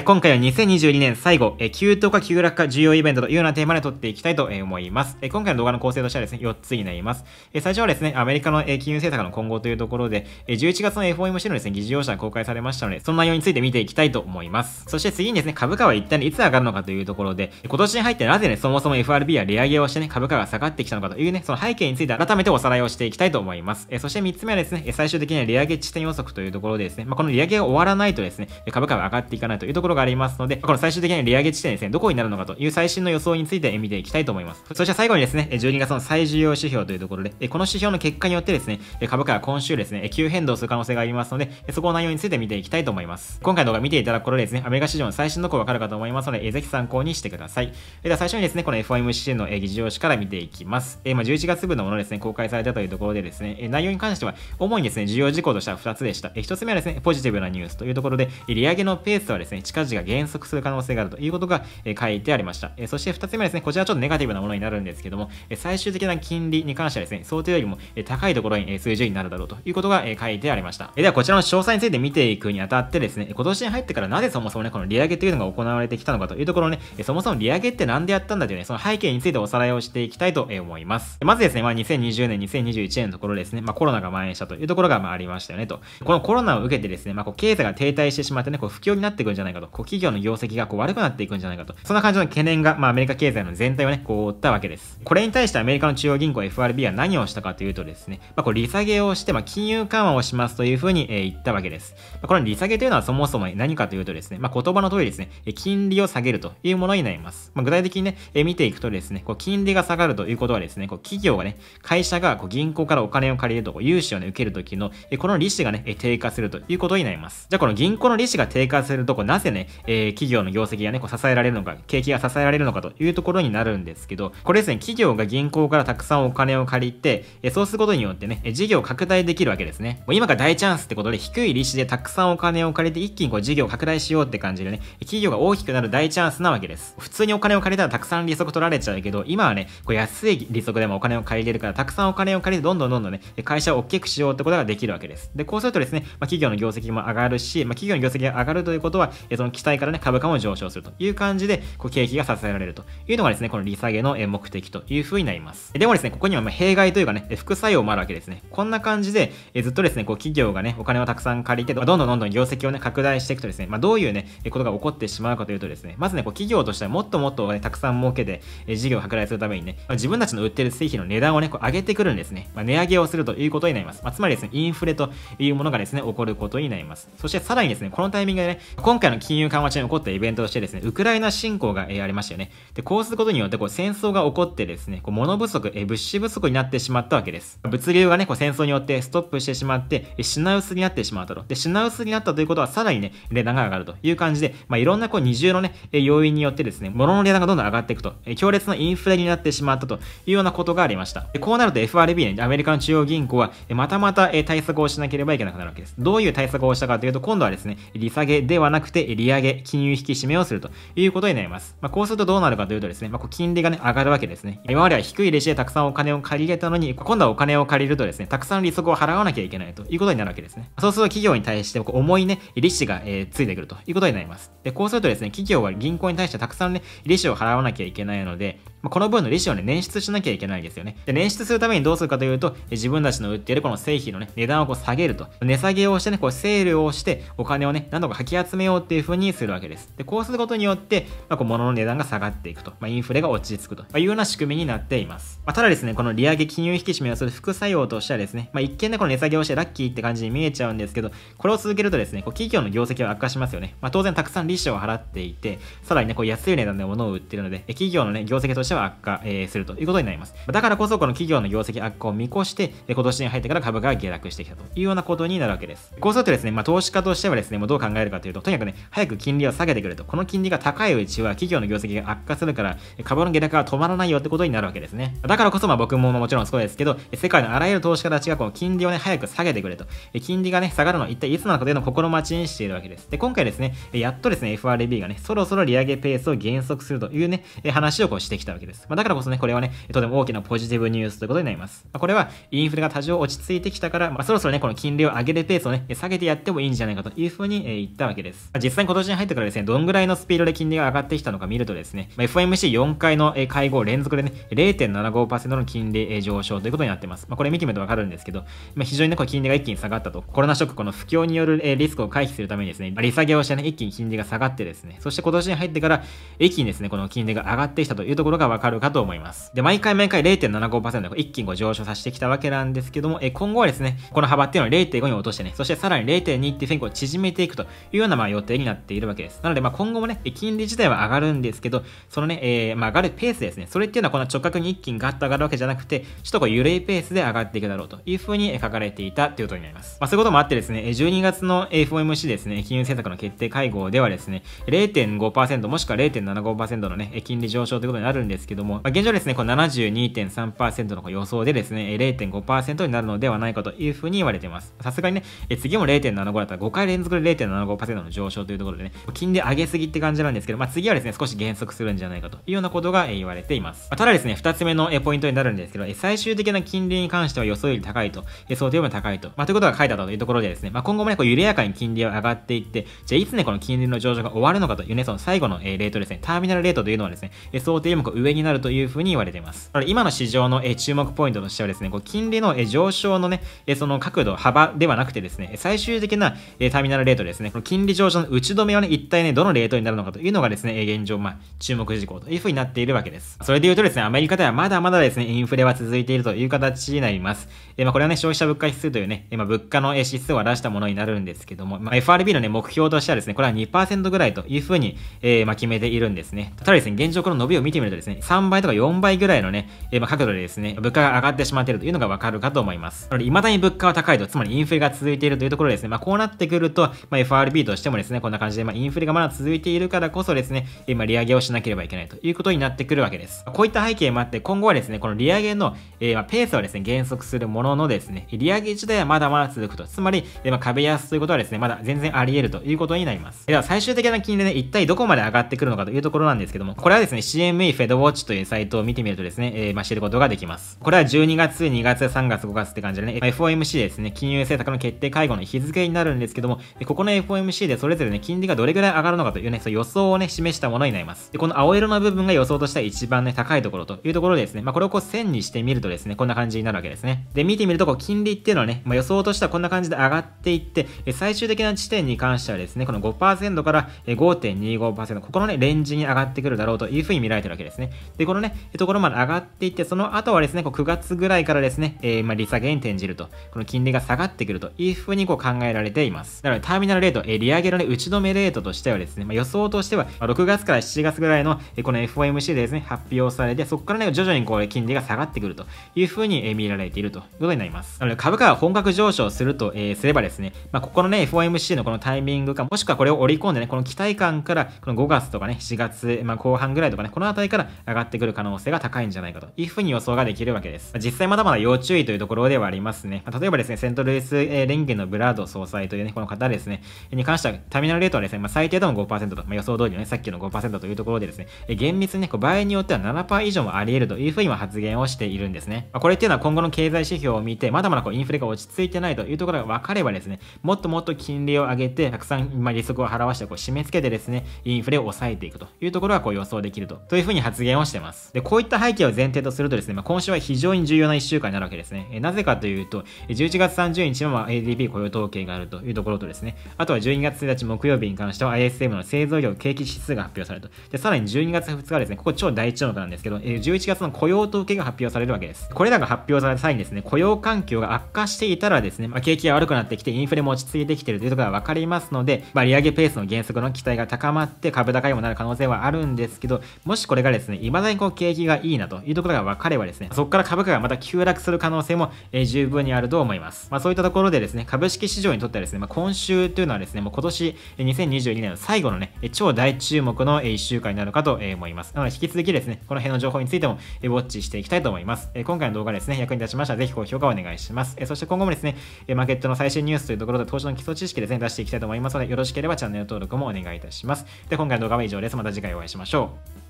い、今回は2022年最後、え急騰か急落か重要イベントというようなテーマで撮っていきたいと思います。え今回の動画の構成としてはですね、4つになります。え最初はですね、アメリカの金融政策の今後というところで、え11月の FOMC のですね、議事要者が公開されましたので、その内容について見ていきたいと思います。そして次にですね、株価は一体いつ上がるのかというところで、今年に入ってなぜね、そもそも FRB は利上げをしてね、株価が下がってきたのかというね、その背景について改めておさらいをしていきたいと思います。えそして3つ目はですね、最終的には利上げ地点予測というところでですね、まあ、この利上げが終わらないとですね、株価が上がっていかないというところろがありますので、この最終的な利上げ地点ですね、どこになるのかという最新の予想について見ていきたいと思います。そして最後にですね、12月の最重要指標というところで、この指標の結果によってですね、株価は今週ですね、急変動する可能性がありますので、そこの内容について見ていきたいと思います。今回の動画見ていただくことでですね、アメリカ市場の最新動向わかるかと思いますので、ぜひ参考にしてください。では最初にですね、この FOMC の議事要旨から見ていきます。ま11月分のものですね、公開されたというところでですね、内容に関しては、主にですね、重要事項としては2つでした。1つ目はですね、ポジティブなニュースというところで、利上げのペースはですね、近減速する可能性があるということが書いてありました。そして2つ目ですね、こちらちょっとネガティブなものになるんですけども、最終的な金利に関してはですね、想定よりも高いところに水準になるだろうということが書いてありました。では、こちらの詳細について見ていくにあたってですね、今年に入ってからなぜそもそもね、この利上げというのが行われてきたのかというところね、そもそも利上げって何でやったんだというね、その背景についておさらいをしていきたいと思います。まずですね、まあ、2020年、2021年のところですね、まあ、コロナが蔓延したというところがまあありましたよねと。このコロナを受けてですね、まあ、こう経済が停滞してしまってね、こう不況になってくるんじゃないかかと、こう企業の業績がこう悪くなっていくんじゃないかと、そんな感じの懸念が、まあ、アメリカ経済の全体をね、こう負ったわけです。これに対してアメリカの中央銀行 FRB は何をしたかというとですね、まあ、これ利下げをして、まあ、金融緩和をしますというふうに、えー、言ったわけです。まあ、この利下げというのはそもそも何かというとですね、まあ、言葉の通りですね、金利を下げるというものになります。まあ、具体的にね、えー、見ていくとですね、こう金利が下がるということはですね、こう企業がね、会社がこう銀行からお金を借りると、融資を、ね、受けるときの、えー、この利子がね、低下するということになります。じゃあこの銀行の利子が低下すると、こなぜてね、えー、企業の業績がね、こう支えられるのか、景気が支えられるのかというところになるんですけど、これですね、企業が銀行からたくさんお金を借りて、えそうすることによってね、事業を拡大できるわけですね。もう今が大チャンスってことで、低い利子でたくさんお金を借りて、一気にこう事業を拡大しようって感じでね、企業が大きくなる大チャンスなわけです。普通にお金を借りたらたくさん利息取られちゃうけど、今はね、こう安い利息でもお金を借りれるから、たくさんお金を借りて、どんどんどんどんね、会社を大きくしようってことができるわけです。で、こうするとですね、まあ、企業の業績も上がるし、まあ、企業の業績が上がるということは、えその期待からね、株価も上昇するという感じで、こう、景気が支えられるというのがですね、この利下げの目的というふうになります。でもですね、ここには弊害というかね、副作用もあるわけですね。こんな感じで、ずっとですね、こう、企業がね、お金をたくさん借りて、どんどんどんどん業績をね、拡大していくとですね、まあ、どういうね、ことが起こってしまうかというとですね、まずね、こう、企業としてはもっともっとね、たくさん儲けて、事業を拡大するためにね、まあ、自分たちの売ってる製品の値段をね、こう、上げてくるんですね。まあ、値上げをするということになります。まあ、つまりですね、インフレというものがですね、起こることになります。そしてさらにですね、このタイミングでね、今回の金融緩和中に起こったイベントとしてですね、ウクライナ侵攻が、えありましたよね。で、こうすることによって、こう、戦争が起こってですね、こう、物不足、え物資不足になってしまったわけです。物流がね、こう、戦争によってストップしてしまって、え品薄になってしまったと。で、品薄になったということは、さらにね、値段が上がるという感じで、まあ、いろんなこう、二重のね、え要因によってですね、物の値段がどんどん上がっていくと、え強烈なインフレになってしまったというようなことがありました。で、こうなると FRB ね、アメリカの中央銀行は、またまた、え対策をしなければいけなくなるわけです。どういう対策をしたかというと、今度はですね、利下げではなくて、利上げ、金融引き締めをするということになります。まあ、こうするとどうなるかというとですね、まあ、こう金利がね、上がるわけですね。今までは低い利子でたくさんお金を借りれたのに、今度はお金を借りるとですね、たくさん利息を払わなきゃいけないということになるわけですね。そうすると企業に対してこう重いね、利子が、えー、ついてくるということになります。で、こうするとですね、企業は銀行に対してたくさんね、利子を払わなきゃいけないので、まあ、この分の利子をね、捻出しなきゃいけないですよね。で、捻出するためにどうするかというと、自分たちの売っているこの製品のね、値段をこう下げると。値下げをしてね、こうセールをして、お金をね、何度かかき集めようっていうにするわけです。で、こうすることによって、まあ、こう物の値段が下がっていくと、まあ、インフレが落ち着くというような仕組みになっています。まあ、ただですね、この利上げ金融引き締めをする副作用としてはですね、まあ、一見でこの値下げをしてラッキーって感じに見えちゃうんですけど、これを続けるとですね、こう企業の業績は悪化しますよね。まあ、当然たくさん利子を払っていて、さらにね、こう安い値段で物を売ってるので、企業のね、業績としては悪化、えー、するということになります。だからこそこの企業の業績悪化を見越して、今年に入ってから株が下落してきたというようなことになるわけです。こうするとですね、まあ、投資家としてはですね、もうどう考えるかというと、とにかくね、早く金利を下げてくれと。この金利が高いうちは企業の業績が悪化するから、株の下落は止まらないよってことになるわけですね。だからこそ、まあ僕ももちろんそうですけど、世界のあらゆる投資家たちがこの金利をね、早く下げてくれと。金利がね、下がるのは一体いつなのかというのを心待ちにしているわけです。で、今回ですね、やっとですね、FRB がね、そろそろ利上げペースを減速するというね、話をこうしてきたわけです。まあ、だからこそね、これはね、とても大きなポジティブニュースということになります。まあ、これは、インフレが多少落ち着いてきたから、まあ、そろそろね、この金利を上げるペースをね、下げてやってもいいんじゃないかというふうに言ったわけです。実際今年に入ってからですね、どんぐらいのスピードで金利が上がってきたのか見るとですね、まあ、FOMC4 回の会合連続でね、0.75%の金利上昇ということになってます。まあ、これ見てみるとわかるんですけど、まあ、非常にね、こう金利が一気に下がったと。コロナショック、この不況によるリスクを回避するためにですね、利下げをしてね、一気に金利が下がってですね、そして今年に入ってから一気にですね、この金利が上がってきたというところがわかるかと思います。で、毎回毎回0.75%で一気にこう上昇させてきたわけなんですけども、今後はですね、この幅っていうのを0.5に落としてね、そしてさらに0.2っていうこう縮めていくというようなまあ予定にななっているわけです。なので、まあ、今後もね、金利自体は上がるんですけど、そのね、えー、まあ、上がるペースですね。それっていうのはこの直角に一気にガッと上がるわけじゃなくて、ちょっとこう緩いペースで上がっていくだろうというふうに書かれていたということになります。まあ、そういうこともあってですね、12月の FOMC ですね、金融政策の決定会合ではですね、0.5%もしくは0.75%のね、金利上昇ということになるんですけども、まあ、現状ですね、この72.3%の予想でですね、0.5%になるのではないかというふうに言われています。さすがにね、次も0.75だったら5回連続で0.75%の上昇というところでね、金利上げすぎって感じなんですけど、まあ、次はですね、少し減速するんじゃないかというようなことが言われています。ただですね、2つ目のポイントになるんですけど、最終的な金利に関しては予想より高いと、想定よりも高いと、まあ、ということが書いてあったというところでですね、まあ、今後もね、こう緩やかに金利は上がっていって、じゃあいつね、この金利の上昇が終わるのかというね、その最後のレートですね、ターミナルレートというのはですね、想定よりも上になるというふうに言われています。今の市場の注目ポイントとしてはですね、こう金利の上昇のね、その角度、幅ではなくてですね、最終的なターミナルレートですね、この金利上昇の内止めはね、一体ね、どのレートになるのかというのがですね、現状、まあ、注目事項というふうになっているわけです。それで言うとですね、アメリカではまだまだですね、インフレは続いているという形になります。えー、まあ、これはね、消費者物価指数というね、えー、まあ、物価の指数を出したものになるんですけども、まあ、FRB のね、目標としてはですね、これは2%ぐらいというふうに、えー、まあ、決めているんですね。ただですね、現状この伸びを見てみるとですね、3倍とか4倍ぐらいのね、えー、まあ、角度でですね、物価が上がってしまっているというのがわかるかと思います。なので、未だに物価は高いと、つまりインフレが続いているというところですね、まあ、こうなってくると、まあ、FRB としてもですね、こんな感じで、まあ、インフレがまだ続いているからこそですね、今、利上げをしなければいけないということになってくるわけです。こういった背景もあって、今後はですね、この利上げの、えまペースはですね、減速するもののですね、利上げ自体はまだまだ続くと。つまり、えま壁安ということはですね、まだ全然あり得るということになります。では、最終的な金利でね、一体どこまで上がってくるのかというところなんですけども、これはですね、CME フェドウォッチというサイトを見てみるとですね、えま知ることができます。これは12月、2月、3月、5月って感じでね、FOMC ですね、金融政策の決定会合の日付になるんですけども、ここの FOMC でそれぞれね、金利がどれぐらい上がるのかというね、その予想をね、示したものになります。で、この青色の部分が予想としては一番ね、高いところというところでですね、まあ、これをこう線にしてみるとですね、こんな感じになるわけですね。で、見てみると、こう、金利っていうのはね、まあ、予想としてはこんな感じで上がっていって、え最終的な地点に関してはですね、この5%から5.25%、ここのね、レンジに上がってくるだろうというふうに見られてるわけですね。で、このね、ところまで上がっていって、その後はですね、こう9月ぐらいからですね、えー、まあ、利下げに転じると、この金利が下がってくるというふうにこう考えられています。なので、ターミナルレート、えー、利上げのね、打ち止めレートとしてはですね、まあ、予想としては、6月から7月ぐらいの、この FOMC でですね、発表されて、そこからね、徐々にこう、金利が下がってくるというふうに見られているということになります。なので、株価が本格上昇すると、えー、すればですね、まあ、ここのね、FOMC のこのタイミングか、もしくはこれを織り込んでね、この期待感から、この5月とかね、4月、まあ、後半ぐらいとかね、この辺りから上がってくる可能性が高いんじゃないかというふうに予想ができるわけです。実際まだまだ要注意というところではありますね。まあ、例えばですね、セントルイス連銀のブラード総裁というね、この方ですね、に関しては、ターミナルレートはですね、まあ、最低でも5%と、まあ、予想通りのね、さっきの5%というところでですね、え厳密にね、こう場合によっては7%以上もあり得るというふうに発言をしているんですね。まあ、これっていうのは今後の経済指標を見て、まだまだこうインフレが落ち着いてないというところが分かればですね、もっともっと金利を上げて、たくさん、ま利息を払わしてこう締め付けてですね、インフレを抑えていくというところがこう予想できると、というふうに発言をしてます。で、こういった背景を前提とするとですね、まあ、今週は非常に重要な1週間になるわけですね。えなぜかというと、11月30日の ADP 雇用統計があるというところとですね、あとは12月1日木曜日日に関しては ISM の製造業景気指数が発表されると。で、さらに12月2日はですね、ここ超大注目なんですけど、え11月の雇用統計が発表されるわけです。これらが発表された際にですね、雇用環境が悪化していたらですね、まあ、景気が悪くなってきて、インフレも落ち着いてきてるというところが分かりますので、まあ、利上げペースの減速の期待が高まって株高にもなる可能性はあるんですけど、もしこれがですね、いまだにこう景気がいいなというところが分かればですね、そこから株価がまた急落する可能性も、え十分にあると思います。まあ、そういったところでですね、株式市場にとってはですね、まあ、今週というのはですね、もう今年2022年の最後のね、超大注目の1週間になるかと思います。なので引き続きですね、この辺の情報についてもウォッチしていきたいと思います。今回の動画ですね、役に立ちましたらぜひ高評価をお願いします。そして今後もですね、マーケットの最新ニュースというところで投資の基礎知識ですね、出していきたいと思いますので、よろしければチャンネル登録もお願いいたします。で、今回の動画は以上です。また次回お会いしましょう。